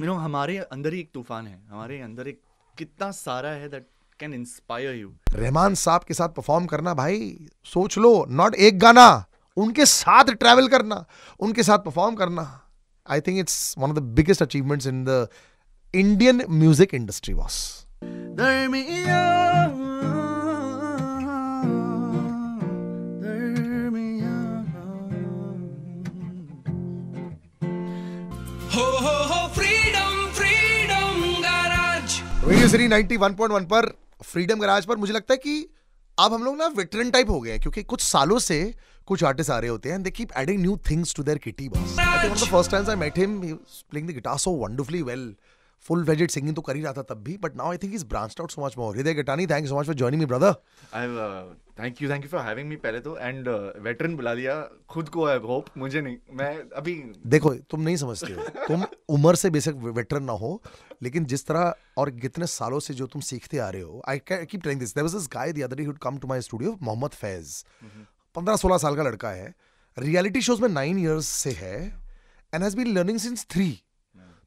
You know हमारे अंदर ही एक तूफान है हमारे अंदर एक कितना सारा है that can inspire you Rahman साहब के साथ परफॉर्म करना भाई सोच लो नॉट एक गाना उनके साथ ट्रैवल करना उनके साथ परफॉर्म करना I think it's one of the biggest achievements in the Indian music industry was three ninety one point one पर फ्रीडम गराज पर मुझे लगता है कि अब हम लोग ना वेटरन टाइप हो गए हैं क्योंकि कुछ सालों से कुछ आर्टिस्ट आ रहे होते हैं and they keep adding new things to their kitty boss I think the first times I met him he was playing the guitar so wonderfully well full वेजेड सिंगिंग तो कर ही रहा था तब भी but now I think is branch out so much more Hriday Gattani thank so much for joining me brother I thank you thank you for having me पहले तो एंड वेटरन uh, बुला लिया खुद को आई होप मुझे नहीं मैं अभी देखो तुम नहीं समझते हो तुम उम्र से बेसिक वेटरन ना हो लेकिन जिस तरह और कितने सालों से जो तुम सीखते आ रहे हो I keep training this there was this guy the other day who'd come to my studio Mohammad Faiz 15 16 साल का लड़का है रियलिटी शोज में 9 इयर्स से है and has been learning since 3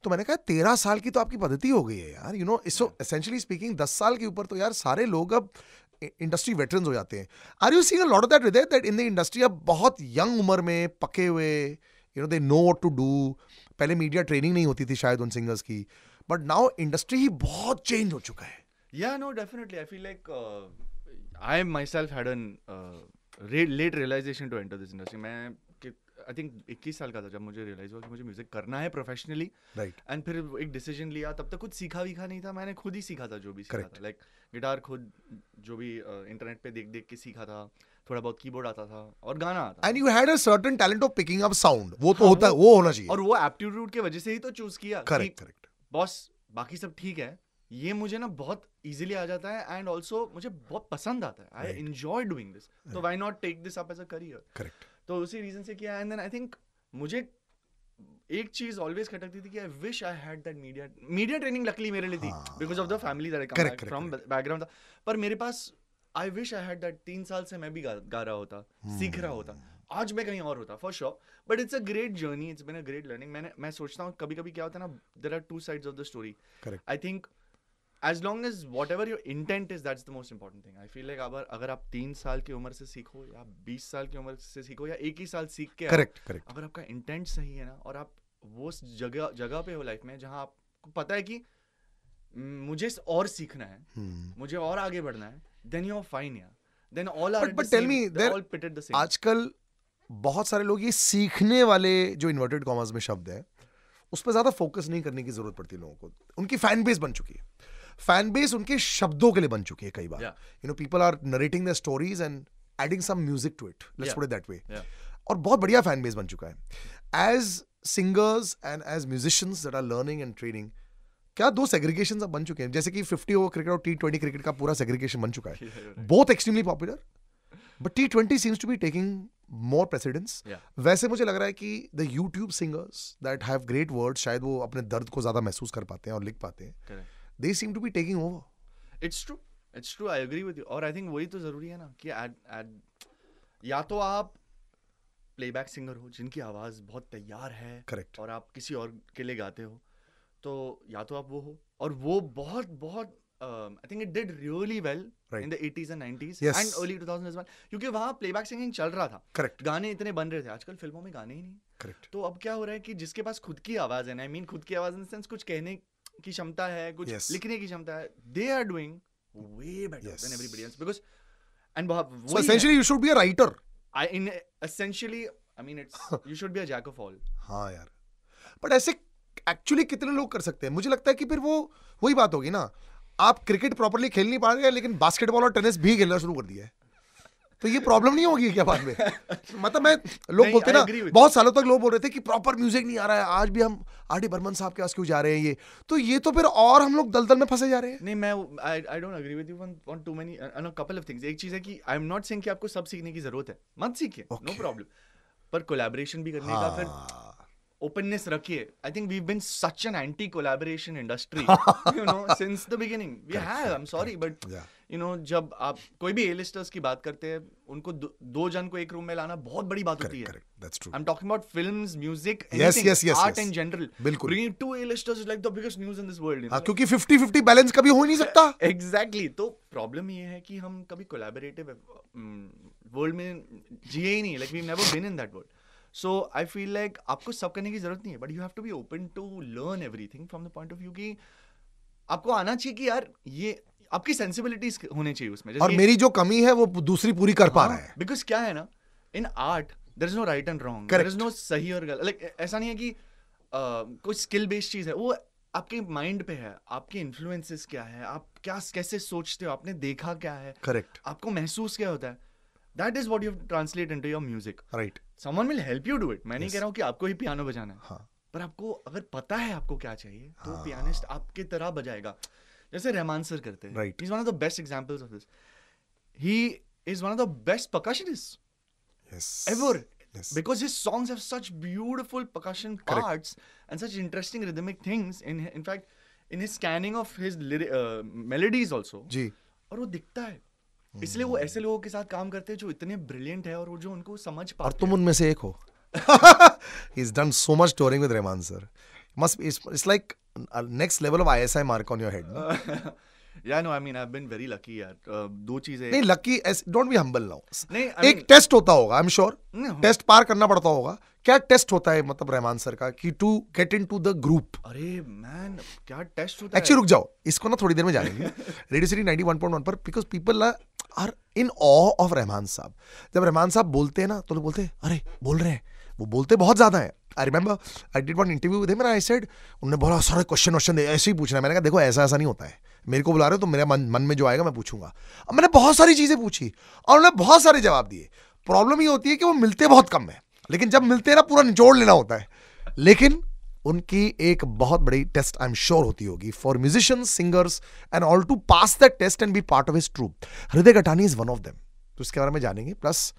तो मैंने कहा तेरह साल की तो आपकी पद्धति हो गई है यार you know so essentially speaking दस साल के ऊपर तो यार सारे लोग अब इंडस्ट्री वेटर हो जाते हैं are you see lot of that with that in the industry अब बहुत यंग उम्र में पके हुए you know they know what to do पहले मीडिया ट्रेनिंग नहीं होती थी शायद उन सिंगर्स की बट नाउ इंडस्ट्री ही बहुत चेंज हो चुका है या no definitely I feel like I am myself had an late realization to enter this industry मैं आई थिंक इक्कीस साल का था जब मुझे रियलाइज हुआ कि मुझे म्यूजिक करना है प्रोफेशनली राइट एंड फिर एक डिसीजन लिया तब तक कुछ सीखा वीखा नहीं था मैंने खुद ही सीखा था जो भी सीखा था लाइक गिटार खुद जो भी इंटरनेट uh, पे देख देख के सीखा था थोड़ा बहुत कीबोर्ड आता था और गाना आता and you had a certain talent of picking up sound वो तो हाँ, होता है वो होना चाहिए और वो एप्टीट्यूड के वजह से ही तो चूज किया करेक्ट करेक्ट बॉस बाकी सब ठीक है ये मुझे ना बहुत इजीली आ जाता है एंड ऑल्सो मुझे बहुत पसंद आता है आई एंजॉय डूइंग दिस तो why not take this up as a career correct तो उसी रीज़न से किया एंड देन आई थिंक मुझे एक चीज ऑलवेज खटकती थी कि I wish I had that media media training luckily मेरे लिए थी because of the family that I come from background था पर मेरे पास I wish I had that तीन साल से मैं भी गा, गा रहा होता hmm. सीख रहा होता हम्म। आज मैं कहीं और होता for sure but it's a great journey it's been a great learning मैंने मैं सोचता हूँ कभी कभी क्या होता है ना there are two sides of the story I think as long as whatever your intent is that's the most important thing I feel like अब अगर आप तीन साल की उम्र से सीखो या बीस साल की उम्र से सीखो या एक ही साल सीख के करेक्ट करेक्ट अगर आपका इंटेंट सही है ना और आप वो जगह जगह पे हो लाइफ में जहाँ आपको पता है कि मुझे और सीखना है hmm. मुझे और आगे बढ़ना है देन यू आर फाइन यार then all are but tell me there आजकल बहुत सारे लोग ये सीखने वाले जो इन्वर्टेड कॉमर्स में शब्द है उस पर ज्यादा फोकस नहीं करने की जरूरत पड़ती लोगों को उनकी फैन बेस बन चुकी है फैन बेस उनके शब्दों के लिए बन चुकी है कई बार you know people are narrating the stories and adding some music to it let's put it that way और बहुत बढ़िया फैन बेस बन चुका है as singers and as musicians that are learning and training क्या दो सेग्रीगेशन अब बन चुके हैं जैसे कि फिफ्टी ओवर क्रिकेट और टी ट्वेंटी क्रिकेट का पूरा सेग्रीगेशन बन चुका है बहुत extremely popular but T twenty seems to be taking more precedence वैसे मुझे लग रहा है कि the YouTube singers that have great word शायद वो अपने दर्द को ज्यादा महसूस कर पाते हैं और लिख पाते हैं Correct. They seem to be taking over it's true it's true I agree with you और आई थिंक वही तो ज़रूरी है ना कि एड एड या तो आप प्लेबैक सिंगर हो जिनकी आवाज़ बहुत तैयार है करेक्ट और आप किसी और के लिए गाते हो तो या तो आप वो हो और वो बहुत बहुत I think it did really well in the 80s and 90s and early 2000s as क्योंकि वहां प्लेबैक सिंगिंग चल रहा था करेक्ट गाने इतने बन रहे थे आजकल फिल्मों में गाने ही नहीं करेक्ट तो अब क्या हो रहा है कि जिसके पास खुद की आवाज है आई मीन खुद की आवाज इन सेंस कुछ कहने की क्षमता है कुछ yes. लिखने की क्षमता है they are doing way better because and वो essentially you should be a writer I in essentially I mean it's you should be a jack of all हाँ यार बट ऐसे एक्चुअली कितने लोग कर सकते हैं मुझे लगता है कि फिर वो वही बात होगी ना आप क्रिकेट प्रॉपरली खेल नहीं पा रहे हैं लेकिन बास्केटबॉल और टेनिस भी खेलना शुरू कर दिया है तो ये प्रॉब्लम नहीं होगी क्या बाद में मतलब मैं लोग बोलते ना बहुत सालों तक लोग बोल रहे थे कि प्रॉपर म्यूजिक नहीं आ रहा है आज भी हम आर डी बर्मन साहब के पास क्यों जा रहे हैं ये तो ये तो फिर और हम लोग दलदल में फंसे जा रहे हैं नहीं मैं I don't agree with you on too many couple of things एक चीज है कि आई एम नॉट सेइंग कि आपको सब सीखने की जरूरत है मत सीखिए नो प्रॉब्लम पर कोलैबोरेशन भी करने का फिर हाँ। openness rakhiye. I think we've been such an anti-collaboration industry, you know, since the beginning. We correct, have. I'm sorry, correct. but yeah. you know, जब आप कोई भी A-listers की बात करते हैं, उनको दो, दो जन को एक रूम में लाना बहुत बड़ी बात correct, होती है. Correct, that's true. I'm talking about films, music, anything, yes, yes, yes, art yes. in general. बिल्कुल. Bringing two A-listers is like the biggest news in this world. You know? हाँ, क्योंकि 50-50 बैलेंस कभी हो ही नहीं सकता. Exactly. तो problem ये है कि हम कभी कोलैबोरेटिव वर्ल्ड में जिए ही नहीं. Like we've never been in that world. So I feel like आपको सब करने की जरूरत नहीं है but you have to be open to learn everything from the point of view की आपको आना चाहिए कि यार ये आपकी सेंसिबिलिटीज होने चाहिए उसमें और मेरी जो कमी है वो दूसरी पूरी कर पा हाँ, रहा है बिकॉज क्या है ना in art there is no right and wrong there is no सही और गलत लाइक ऐसा नहीं है कि uh, कोई स्किल बेस्ड चीज है वो आपके माइंड पे है आपके इन्फ्लुएंसेस क्या है आप क्या कैसे सोचते हो आपने देखा क्या है करेक्ट आपको महसूस क्या होता है that is what you translate into your music right someone will help you do it मैं नहीं कह रहा हूँ कि आपको ही पियानो बजाना है हाँ. पर आपको अगर पता है आपको क्या चाहिए तो हाँ. पियानिस्ट आपके तरह बजाएगा जैसे रहमान सर करते हैं right is one of the best examples of this he is one of the best percussionists yes ever yes. because his songs have such beautiful percussion Correct. parts and such interesting rhythmic things in in fact in his scanning of his lyri- uh, melodies also जी और वो दिखता है इसलिए वो ऐसे लोगों के साथ काम करते हैं जो इतने ब्रिलियंट है और वो जो उनको समझ पाते और तुम उनमें से एक who is done so much touring with Rahman sir must it's like next level of I S I mark on your head या no I mean I have been very lucky यार दो चीजें नहीं lucky don't be humble now नहीं I एक test होता होगा I am sure test पार करना पड़ता होगा क्या टेस्ट होता है मतलब रहमान सर का कि to get into the group अरे मैन क्या टेस्ट होता है रुक जाओ इसको ना थोड़ी देर में जानेंगे रेडियो सिटी 91.1 पर because people are in awe of Rahman sahab जब रहमान साहब बोलते हैं ना तो लोग बोलते हैं अरे बोल रहे हैं वो बोलते बहुत ज्यादा है I remember I did one interview with him I said उन्होंने बोला सारे क्वेश्चन वोश्चन ऐसे ही पूछना मैंने कहा देखो ऐसा ऐसा नहीं होता है मेरे को बुला रहे हो तो मेरे मन मन में जो आएगा मैं पूछूंगा अब मैंने बहुत सारी चीज़ें पूछी और उन्होंने बहुत सारे जवाब दिए प्रॉब्लम ये होती है कि वो मिलते बहुत कम है लेकिन जब मिलते हैं ना पूरा निचोड़ लेना होता है लेकिन उनकी एक बहुत बड़ी टेस्ट आई एम श्योर होती होगी for musicians singers and all to pass that test and be part of his troupe Hriday Gattani is one of them तो इसके बारे में जानेंगे प्लस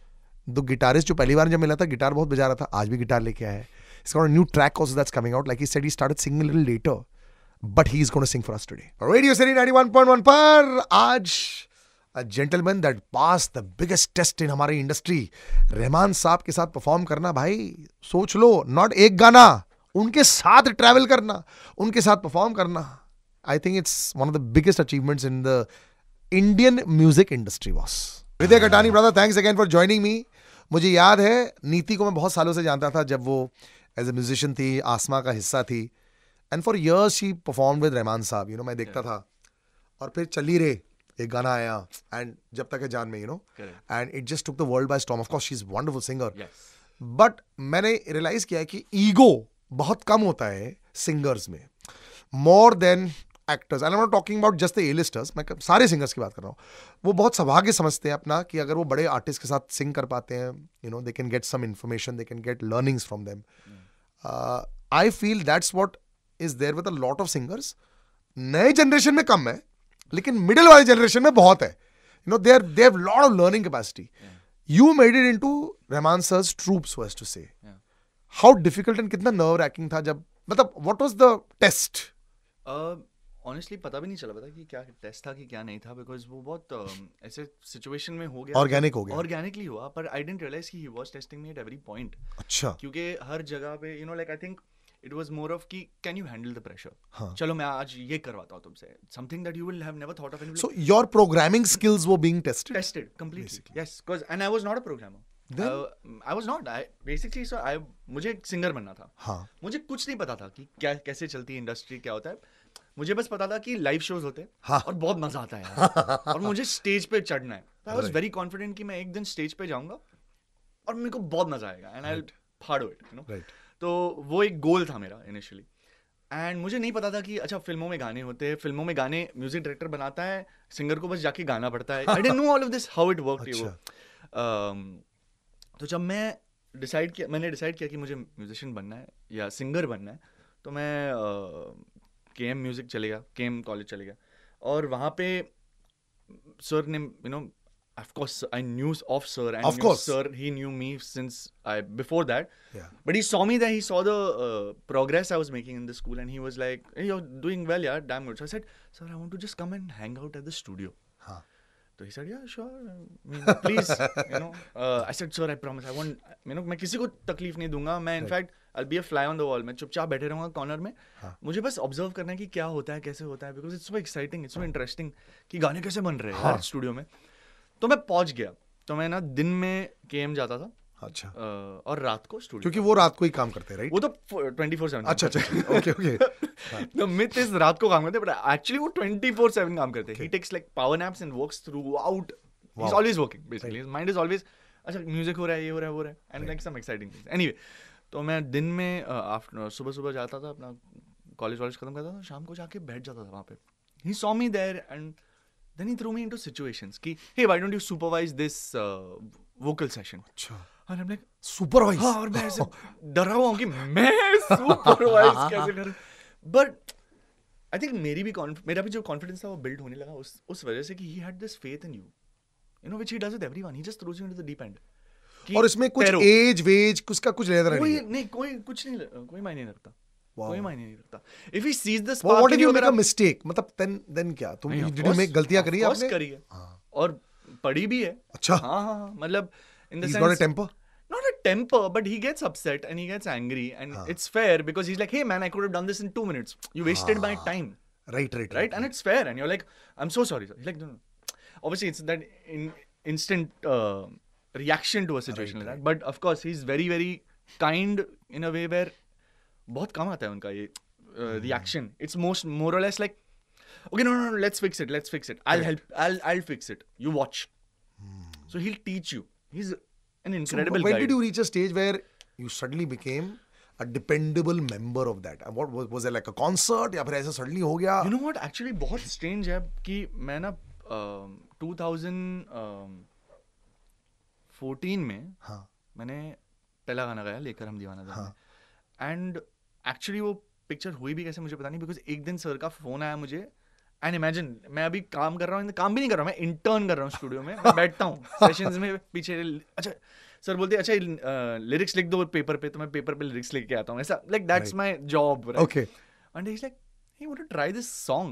दो गिटारिस्ट जो पहली बार जब मिला था गिटार बहुत बजा रहा था आज भी गिटार लेके आया है इसका new track also that's coming out like he said he started singing little later but he is gonna sing for us today radio city 91.1 पर आज a gentleman that pass the biggest test in हमारी industry Rahman साहब के साथ perform करना भाई सोच लो not एक गाना उनके साथ ट्रैवल करना उनके साथ परफॉर्म करना I think it's one of the biggest achievements in the Indian music industry was Hriday Gattani brother thanks again for joining me मुझे याद है नीति को मैं बहुत सालों से जानता था जब वो एज ए म्यूजिशियन थी आसमा का हिस्सा थी and for years she perform with Rahman sahab you know मैं देखता yeah. था और फिर चली रे एक गाना आया एंड जब तक है जान में you know and it just took the world by storm of course she is wonderful singer but मैंने रियलाइज किया है कि ईगो बहुत कम होता है सिंगर्स में more than actors I am not talking about just the A listers मैं सारे सिंगर्स की बात कर रहा हूँ वो बहुत सौभाग्य समझते हैं अपना कि अगर वो बड़े आर्टिस्ट के साथ सिंग कर पाते हैं you know they can get some information they can get learnings from them I feel that's what is there with a lot of singers नए जनरेशन में कम है लेकिन मिडिल वाले जनरेशन में बहुत है you know they are they have lot of learning capacity you made it into Rahman sir's troupes was to say how difficult and कितना नर्व रैकिंग था जब मतलब what was the test honestly पता भी नहीं चला पता कि क्या टेस्ट था कि क्या नहीं था बिकॉज वो बहुत um, ऐसे सिचुएशन में हो गया ऑर्गेनिक हो गया ऑर्गेनिकली हुआ पर आई डेंट रियलाइज कि he was testing me at every point अच्छा क्योंकि हर जगह पे you know like I think it was more of की can you handle the pressure चलो मैं आज ये करवाता हूँ तुमसे something that you will have never thought of so your programming skills वो being tested tested completely yes because and I was not a programmer I was not I basically so आई मुझे एक सिंगर बनना था हाँ. मुझे कुछ नहीं पता था कि क्या कैसे चलती है इंडस्ट्री क्या होता है मुझे बस पता था कि लाइव शोज होते हैं हाँ. और बहुत मजा आता है और मुझे स्टेज पे चढ़ना है आई वॉज वेरी कॉन्फिडेंट कि मैं एक दिन स्टेज पे जाऊंगा और मेरे को बहुत मजा आएगा एंड आई फाड़ो इट यू नो तो वो एक गोल था मेरा इनिशियली एंड मुझे नहीं पता था कि अच्छा फिल्मों में गाने होते हैं फिल्मों में गाने म्यूजिक डायरेक्टर बनाता है सिंगर को बस जाके गाना पड़ता है I didn't know all of this how it work you तो जब मैं डिसाइड किया मैंने डिसाइड किया कि मुझे म्यूजिशियन बनना है या सिंगर बनना है तो मैं के एम म्यूज़िक चले गया के एम कॉलेज चले गया और वहाँ पे सर ने you know of course i knew of sir and of knew course sir he knew me since i before that yeah but he saw me that he saw the uh, progress i was making in the school and he was like hey, you're doing well yeah damn good so i said sir i want to just come and hang out at the studio huh. तो he sir या sure please you know I said sir I promise I want you know मैं किसी को तकलीफ नहीं दूंगा मैं in fact I be a fly on the wall मैं चुपचाप बैठे रहूंगा कॉर्नर में हाँ. मुझे बस ऑब्जर्व करना है कि क्या होता है कैसे होता है because it's so exciting it's so interesting कि गाने कैसे बन रहे हैं हाँ. हर स्टूडियो में तो मैं पहुंच गया तो मैं ना दिन में के जाता था अच्छा और रात को स्टूडियो क्योंकि वो रात को ही काम करते राइट वो तो ट्वेंटी फोर सेवन अच्छा अच्छा okay okay the myth is रात को काम करते बट एक्चुअली वो ट्वेंटी फोर सेवन काम करते he takes like power naps and works throughout is always working basically mind is always अच्छा म्यूजिक हो रहा है ये हो रहा है वो रहा है and like some exciting things anyway तो मैं दिन में आफ्टर सुबह सुबह जाता था अपना कॉलेज वॉलेज खत्म करता था शाम को जाके बैठ जाता था वहाँ पे he saw me there and then he threw me into situations कि hey why don't you supervise this vocal session अच्छा और हम लाइक सुपरवाइज हां और मैं ऐसे डरा हुआ हूं कि मैं सुपरवाइज कैसे करूं बट आई थिंक मेरी भी मेरा भी जो कॉन्फिडेंस था वो बिल्ड होने लगा उस उस वजह से कि he had this faith in you you know which he does it everyone he just throws you into the deep end और इसमें कुछ एज वेज कुछ का कुछ लेना नहीं कोई नहीं कोई कुछ नहीं कोई मायने नहीं रखता कोई मायने नहीं रखता if he sees the spark what if you make a mistake मतलब देन देन क्या तुम डिड यू मेक गलतियां करी आपने करी है और पड़ी भी है अच्छा हां हां मतलब in the sense got a temper not a temper, but he gets upset and he gets angry, and ah. it's fair because he's like, "Hey, man, I could have done this in two minutes. You wasted ah. my time." Right, right, right, right, and it's fair, and you're like, "I'm so sorry." Sir. He's like, no, no. Obviously, it's that in, instant uh, reaction to a situation right, like that. Right. But of course, he's very, very kind in a way where बहुत कम आता है उनका ये reaction it's most more less like okay no no let's fix it let's fix it I help I I fix it you watch so he teach you he is an incredible when did you reach a stage where you suddenly became a dependable member of that what was was there like a concert या फिर ऐसा suddenly हो गया you know what actually बहुत strange है कि मैं ना 2014 um, um, में हां मैंने पहला गाना गाया लेकर हम दीवाना था एंड हाँ. एक्चुअली वो पिक्चर हुई भी कैसे मुझे पता नहीं बिकॉज एक दिन सर का फोन आया मुझे एंड इमेजिन मैं अभी काम कर रहा हूँ काम भी नहीं कर रहा हूँ मैं इंटर्न कर रहा हूँ स्टूडियो में मैं बैठता हूँ सेशंस में पीछे अच्छा सर बोलते अच्छा लिरिक्स लिख दो पेपर पे तो मैं पेपर पे लिरिक्स लिख के आता हूँ ऐसा like that's my job okay and is like he want to try this song?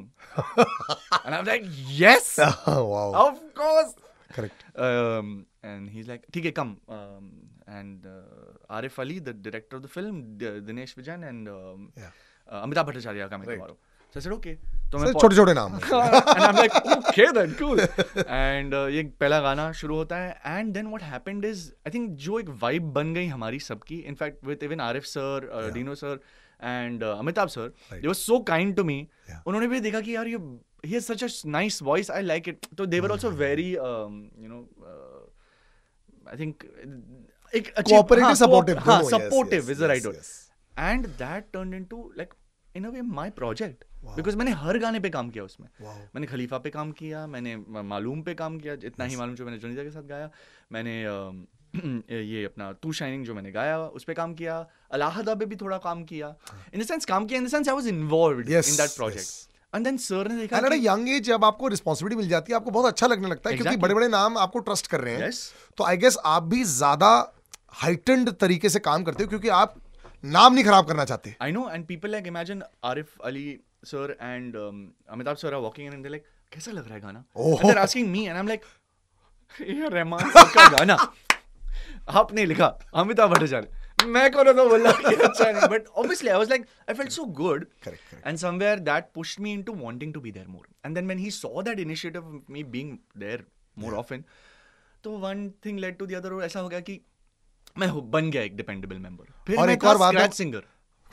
and I'm like, yes. Oh, wow. Of course. Correct. Um, and he's like, okay come. Um, and uh, Arif Ali, the director of the film, D- Dinesh Vijayan, and um, yeah. uh, Amitabh Bhattacharya are coming right. tomorrow. So I said, okay. तो मैं छोटे छोटे नाम and I'm like okay then cool and uh, ये पहला गाना शुरू होता है and then what happened is I think जो एक vibe बन गई हमारी सबकी in fact with even Arif sir, uh, yeah. Dino sir and uh, Amitabh sir right. they were so kind to me yeah. उन्होंने भी देखा कि यार ये he has such a nice voice I like it So they were also very um, you know uh, I think एक cooperative हाँ, supportive हाँ, दोनों, oh, supportive yes, is the right word and that in a way my project because मैंने हर गाने पे काम किया उसमें मैंने खलीफा पे काम किया मैंने मालूम पे काम किया जितना ही मालूम जो मैंने जुनीजा के साथ गाया मैंने ये अपना टू शाइनिंग जो मैंने गाया उस पर काम किया अलाहदा पे भी थोड़ा काम किया इन द सेंस काम किया in the sense I was involve in that project and then sir ने देखा एट यंग एज जब आपको रिस्पांसिबिलिटी मिल जाती है आपको बहुत अच्छा लगने लगता है exactly. क्योंकि बड़े बड़े नाम आपको ट्रस्ट कर रहे हैं yes. तो आई गेस आप भी ज्यादा हाइटेंड तरीके से काम करते हो क्योंकि आप नाम नहीं खराब करना चाहते I know and people like imagine Arif Ali sir and Amitabh sir are walking and like कैसा लग रहा है गाना are asking me and I am like Rahman का गाना आपने लिखा अमिताभ भट्टाचार्य मैं कौन था बोला अच्छा नहीं but obviously I was like I felt so good and somewhere that pushed me into wanting to be there more and then when he saw that initiative me being there more often तो one thing led to the other ऐसा हो गया कि मैं बन गया एक dependable member फिर और मैं एक और बात स्क्रैच सिंगर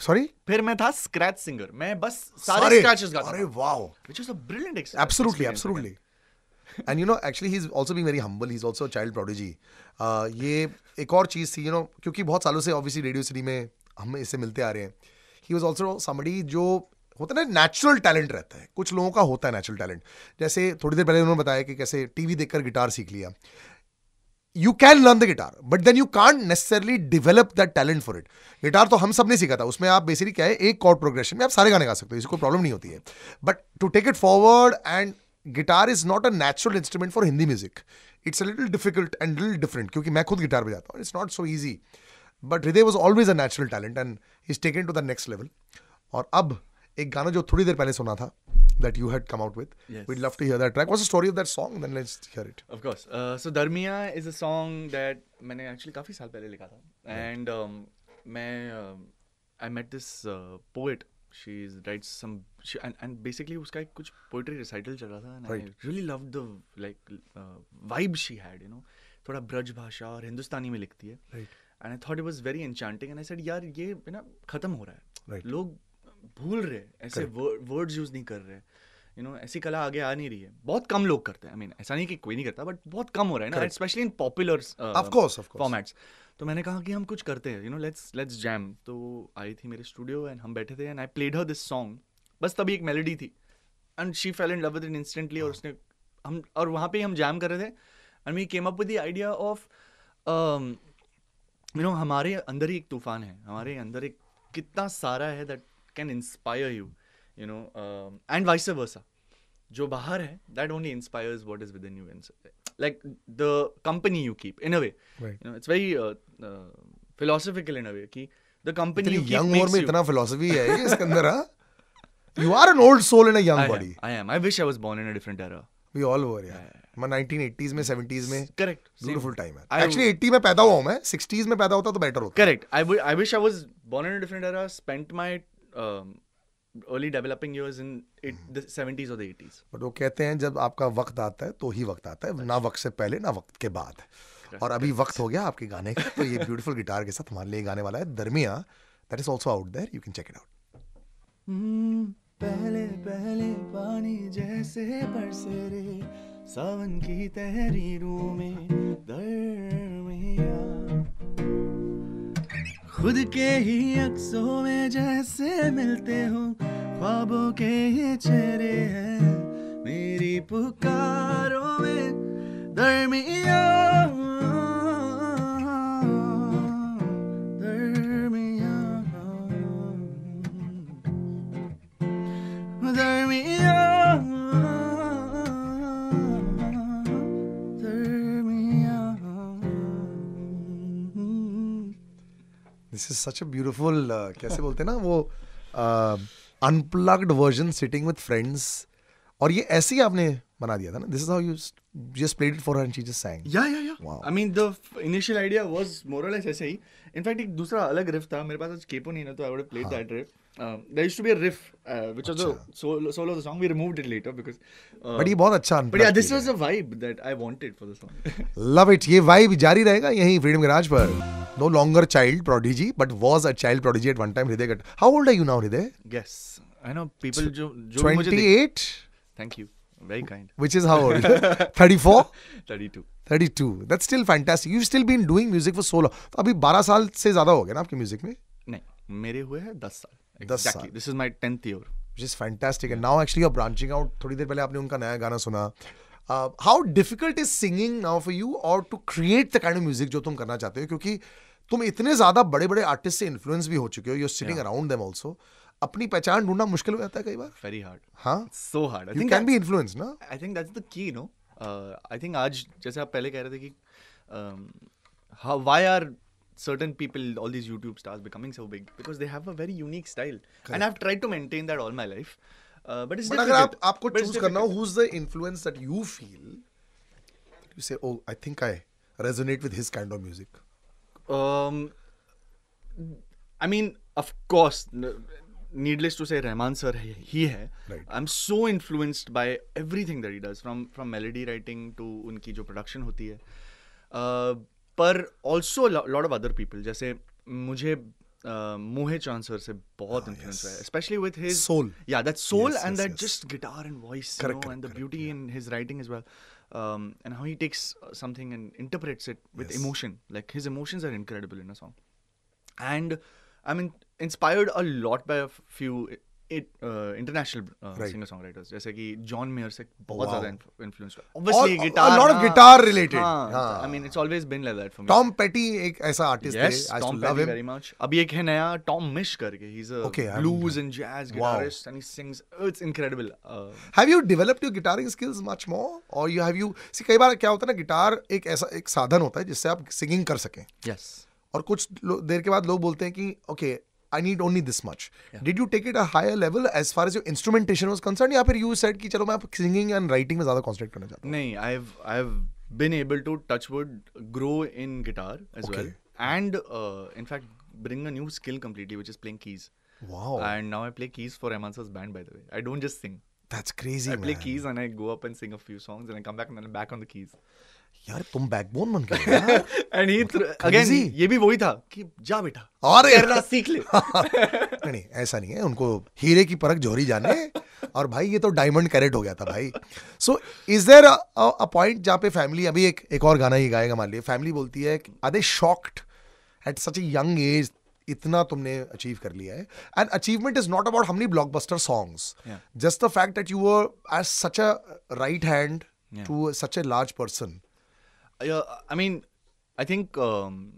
सॉरी फिर मैं था स्क्रैच सिंगर मैं बस सारे स्क्रैचेस गाता अरे wow which is a brilliant experience absolutely absolutely and you know actually he is also being very humble he is also child prodigy ये एक और चीज़ थी यू नो क्योंकि बहुत सालों से ऑब्वियसली रेडियो सिटी में हम इससे मिलते आ रहे हैं ही वाज आल्सो समबडी जो होता है ना नेचुरल टैलेंट रहता है कुछ लोगों का होता है नेचुरल टैलेंट जैसे थोड़ी देर पहले उन्होंने बताया कि कैसे टीवी देखकर गिटार सीख लिया you can learn the guitar but then you can't necessarily develop that talent for it guitar तो हम सब ने सीखा था उसमें आप बेसिकली क्या है एक कॉर्ड प्रोग्रेशन में आप सारे गाने गा सकते हो इसको प्रॉब्लम नहीं होती है but to take it forward and guitar is not a natural instrument for Hindi music it's a little difficult and little different क्योंकि मैं खुद गिटार बजाता हूँ it's not so easy but Hriday was always a natural talent and is taken to the next level और अब एक गाना जो थोड़ी देर पहले सुना था that you had come out with. Yes. We'd love to hear that track. What's the story of that song? Then let's hear it. Of course. Uh, so Darmiya is a song that मैंने actually काफी साल पहले लिखा था. And um, main, uh, I met this uh, poet. She writes some she, and and basically उसका एक kuch poetry recital Chal रहा था. And right. I really loved the like uh, vibe she had. You know, थोड़ा ब्रज भाषा और हिंदुस्तानी में लिखती है. Right. And I thought it was very enchanting. And I said यार ये ना खत्म हो रहा है. Right. लोग भूल रहे ऐसे वर्ड्स यूज नहीं कर रहे यू नो ऐसी कला आगे आ नहीं रही है बहुत कम लोग करते हैं आई मीन ऐसा नहीं कि कोई नहीं करता बट बहुत कम हो रहा है ना स्पेशली इन पॉपुलर फॉर्मेट्स तो मैंने कहा कि हम कुछ करते हैं you know let's let's jam तो आई थी मेरे स्टूडियो एंड हम बैठे थे and I played her this song बस तभी एक मेलोडी थी and she fell in love with instantly और हाँ। उसने हम और वहाँ पे हम जैम कर रहे थे and we came up with the idea of you know हमारे अंदर ही एक तूफान है हमारे अंदर एक कितना सारा है that can inspire you you know and vice versa जो बाहर है that only inspires what is within you like the company you keep in a way you know it's very philosophical in a way कि the company young उम्र में इतना philosophy है इसके अंदर हां you are an old soul in a young body I am I wish I was born in a different era we all were यार मैं 1980s में 70s में करेक्ट ब्यूटीफुल टाइम है एक्चुअली 80 में पैदा हुआ हूं मैं 60s में पैदा होता तो बेटर होता correct I I wish I was born in a different era spent my early um, developing developing in the seventies और द एटीज बट वो कहते हैं जब आपका वक्त आता है तो ही वक्त आता है ना वक्त से पहले ना वक्त के बाद और अभी वक्त हो गया आपके गाने का तो ये ब्यूटीफुल गिटार के साथ हमारे लिए गाने वाला है Darmiyaan that is also out there you can check it out पहले पहले पानी जैसे बरसे रे सावन की तहरीरों में दरमिया खुद के ही अक्सों में जैसे मिलते हो ख्वाबों के ये चेहरे हैं मेरी पुकारों में Darmiyaan this is such a beautiful कैसे बोलते ना वो unplugged version sitting with friends और ये ऐसे ही आपने बना दिया था ना this is how you just played it for her and she just sang yeah yeah yeah I mean the initial idea was more और ऐसे ही इनफैक्ट एक दूसरा अलग रिफ था मेरे पास आज केपो नहीं ना तो I would played that riff Um, there used to be a riff, uh, which was the solo, solo of the song. We removed it later because. Uh, but ये बहुत अच्छा But yeah, this was a vibe that I wanted for the song. Love it. ये vibe जारी रहेगा यहीं Freedom Garage पर. No longer child prodigy, but was a child prodigy at one time. Hriday, how old are you now, Hriday? Yes, I know people. जो जो 28? Thank you. Very kind. Which is how old? 34? 32. 32. That's still fantastic. You've still been doing music for so long. तो अभी 12 साल से ज़्यादा हो गया ना आपकी म्यूजिक में? नहीं मेरे हुए हैं 10 साल exactly. This is my 10th year. Which is fantastic. And now actually you're branching out. थोड़ी देर पहले आपने उनका नया गाना सुना. Uh, how difficult is singing now for you or to create the kind of music जो तुम करना चाहते हो क्योंकि तुम इतने ज़्यादा बड़े बड़े आर्टिस्ट से इन्फ्लुएंस भी हो चुके हो you sitting around them also अपनी पहचान ढूंढना मुश्किल हो जाता है कई बार वेरी हार्ड हाँ so hard I think can be influence ना I think that's the key no I think आज जैसे आप पहले कह रहे थे कि why um, are certain people, all these YouTube stars becoming so big because they have a very unique style. Correct. And I've tried to maintain that all my life. Uh, but it's but difficult. अगर who's the influence that you feel you say oh I think I resonate with his kind of music um I mean of course needless to say Rahman sir he hai right. I'm so influenced by everything that he does from from melody writing to unki jo production hoti hai uh, पर also lot of other people जैसे मुझे मोहे चांसर से बहुत influence ah, हुआ specially with his soul या that soul and that just guitar and voice and the beauty in his writing writing well well, um, and how he takes uh, something and interprets it with emotion. Like his emotions are incredible in a song, and i mean, inspired a lot by a few international singer song writers जैसे कि John Mayer से बहुत ज्यादा influence obviously guitar a lot of guitar related I mean it's always been like that for me Tom Petty एक ऐसा artist है I Tom love him very much अभी एक है नया टॉम मिश करके he is a blues and jazz guitarist and he sings it's incredible have you developed your guitaring skills much more और you have you see कई बार क्या होता है ना गिटार एक ऐसा एक साधन होता है जिससे आप सिंगिंग कर सकें यस yes. और कुछ देर के बाद लोग बोलते हैं कि okay okay, I need only this much. Yeah. Did you take it a higher level as far as your instrumentation was concerned? या you said कि चलो मैं अब singing and writing was other concentrate करना नहीं, I've I've been able to touch wood, grow in guitar as okay. well, and uh, in fact bring a new skill completely, which is playing keys. Wow. And now I play keys for Emansa's band, by the way. I don't just sing. That's crazy. I play keys and I go up and sing a few songs and I come back and then I'm back on the keys. यार तुम backbone बन गए and he again ये भी वही था कि जा बेटा और तैरना सीख ले नहीं ऐसा नहीं है उनको हीरे की परख जोरी जाने और भाई ये तो डायमंड कैरेट हो गया था भाई so is there a point जहां पे फैमिली अभी एक एक और गाना ही गाएगा मान लिए फैमिली बोलती है are they shocked at such a young age इतना तुमने अचीव कर लिया है and achievement is not about हमनी blockbuster songs just the fact that you were as such a right hand to such a large person yeah, I mean, I think um,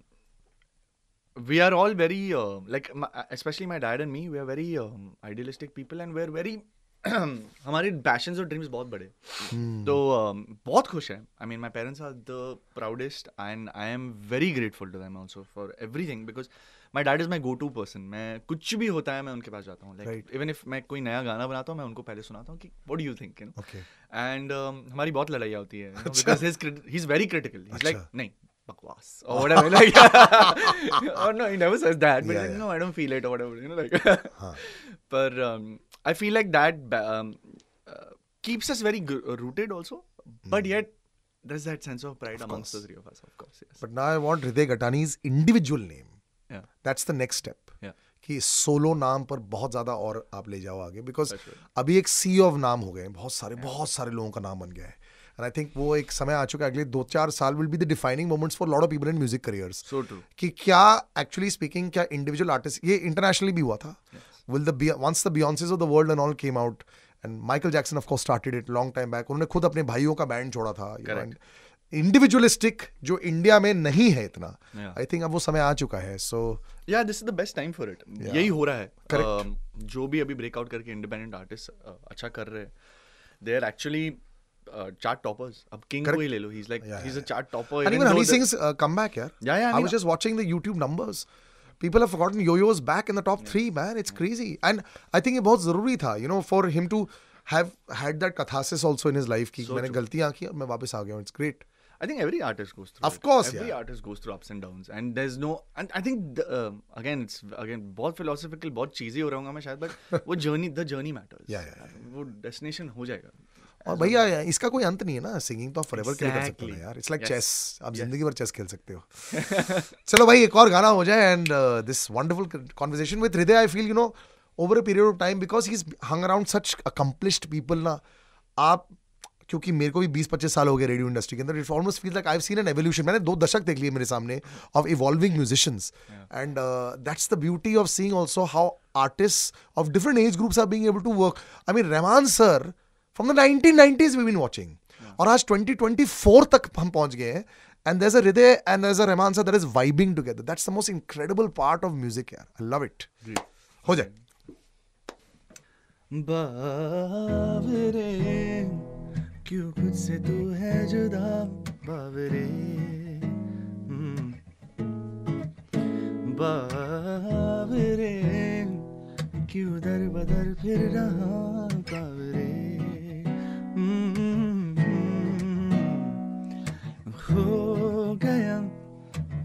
we are all very uh, like my, uh, especially my dad and me. We are very um, idealistic people, and we're very हमारे passions और dreams बहुत बड़े hmm. तो um, बहुत खुश हैं I mean parents parents are the proudest and I am very grateful to them for for because. Because my dad is my go to person मैं कुछ भी होता है मैं उनके पास जाता हूँ लाइक इवन इफ मैं कोई नया गाना बनाता हूँ मैं उनको पहले सुनाता हूँ कि what do you think you know and हमारी बहुत लड़ाइयाँ होती है he is very critical like नहीं bakwas or whatever like or no he never says that but yeah, like, yeah. no i don't feel it or whatever you know like huh. but um, i feel like that um, uh, keeps us very g- rooted also mm. but yet there's that sense of pride of amongst course. the three of us of course yes but now i want Hriday Gatani's individual name that's the next step कि solo नाम पर बहुत ज़्यादा और आप ले जाओ आगे बिकॉज अभी एक सी ऑफ नाम हो गए हैं बहुत सारे बहुत सारे लोगों का नाम बन गया है एंड आई थिंक वो एक समय आ चुका है अगले दो चार साल will be the defining moments for lot of people in music careers कि क्या एक्चुअली स्पीकिंग क्या इंडिविजुअल आर्टिस्ट ये इंटरनेशनली भी हुआ था will the ones the Beyonces of the world and all came out and Michael Jackson of course started it long time back उन्होंने खुद अपने भाइयों का बैंड छोड़ा था इंडिविजुअलिस्टिक जो इंडिया में नहीं है इतना आई थिंक अब वो समय आ चुका है so yeah this is the best time for it यही हो रहा है Uh, जो भी अभी ब्रेकआउट करके इंडिपेंडेंट आर्टिस्ट uh, अच्छा कर रहे हैं they are actually chart toppers अब किंग को ही ले लो he is like he is a chart topper and even Honey come back यार yeah yeah I was just watching the YouTube numbers people have forgotten Yo Yo's back in the top 3 man it's crazy and I think and i ये बहुत जरूरी था you know for him to have had that catharsis also in his life की मैंने गलतियां की और मैं वापस आ गया हूँ it's great I think every artist goes through. Of it. course, every yeah. artist goes through ups and downs, and there's no. And I think the, uh, again, it's again बहुत philosophical, बहुत cheesy हो रहा हूँ मैं शायद, but वो journey, the journey matters. Yeah, yeah, yeah. वो destination हो जाएगा. और भैया इसका कोई अंत नहीं है ना सिंगिंग तो आप फॉरएवर exactly. खेल सकते हो यार इट्स लाइक चेस आप yes. जिंदगी भर चेस खेल सकते हो चलो भाई एक और गाना हो जाए and this wonderful conversation with Hriday I feel you know over a period of time because he is hung around such accomplished people ना आप क्योंकि मेरे को भी बीस पच्चीस साल हो गए रेडियो इंडस्ट्री के अंदर it almost feel like I seen an evolution मैंने दो दशक देख लिए मेरे सामने of evolving musicians and that's the beauty of seeing also how artist of different age groups are being able to work I mean Rahman sir from the nineteen nineties we been watching और आज twenty twenty four तक हम पहुंच गए हैं and there a Hriday and there a Rahman sir there is vibing together that's the most incredible part of music यार I love it हो जाए बाबरे क्यों खुद से तू है जुदा बाबरे हम्म। बाबरे क्यों दर बदर फिर रहा बाबरे हम्म। हो गया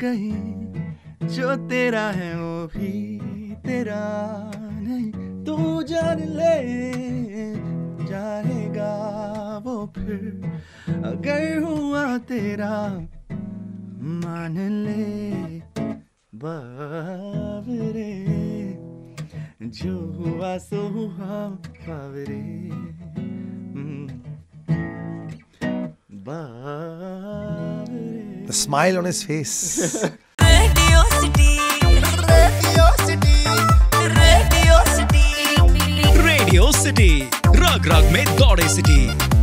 कहीं जो तेरा है वो भी तेरा नहीं तू जान ले जानेगा फिर अगर हुआ तेरा मान ले बावरे जो हुआ सो हुआ बावरे The smile on his face. Radiosity. Radiosity. Radiosity. Radio City. Rag Rag में दौड़े सिटी